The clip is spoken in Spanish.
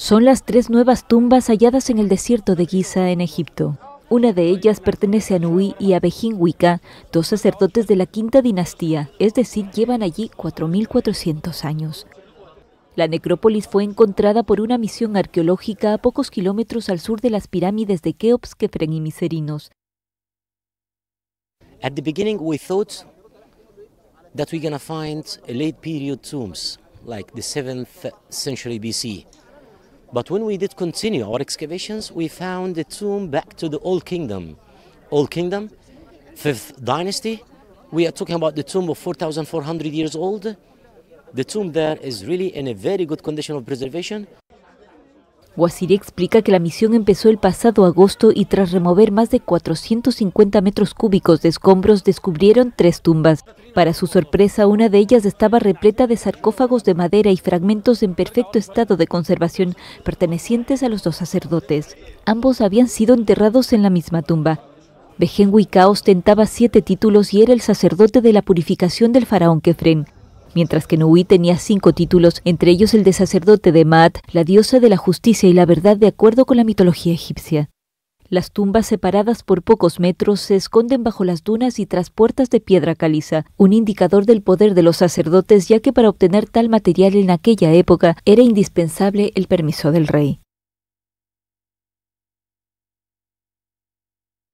son las tres nuevas tumbas halladas en el desierto de Giza, en Egipto. Una de ellas pertenece a Nui y a Bejín dos sacerdotes de la quinta dinastía, es decir, llevan allí 4.400 años. La necrópolis fue encontrada por una misión arqueológica a pocos kilómetros al sur de las pirámides de Keops, Kefren y Miserinos. At the beginning we thought that we're gonna find late period tombs like the 7th century BC. But when we did continue our excavations, we found a tomb back to the Old Kingdom. Old Kingdom, 5th dynasty. We are talking about the tomb of 4,400 years old. The tomb there is really in a very good condition of preservation. Guasiri explica que la misión empezó el pasado agosto y tras remover más de 450 metros cúbicos de escombros descubrieron tres tumbas. Para su sorpresa, una de ellas estaba repleta de sarcófagos de madera y fragmentos en perfecto estado de conservación pertenecientes a los dos sacerdotes. Ambos habían sido enterrados en la misma tumba. Bejen ostentaba siete títulos y era el sacerdote de la purificación del faraón Kefren mientras que Nui tenía cinco títulos, entre ellos el de sacerdote de Maat, la diosa de la justicia y la verdad de acuerdo con la mitología egipcia. Las tumbas separadas por pocos metros se esconden bajo las dunas y tras puertas de piedra caliza, un indicador del poder de los sacerdotes ya que para obtener tal material en aquella época era indispensable el permiso del rey.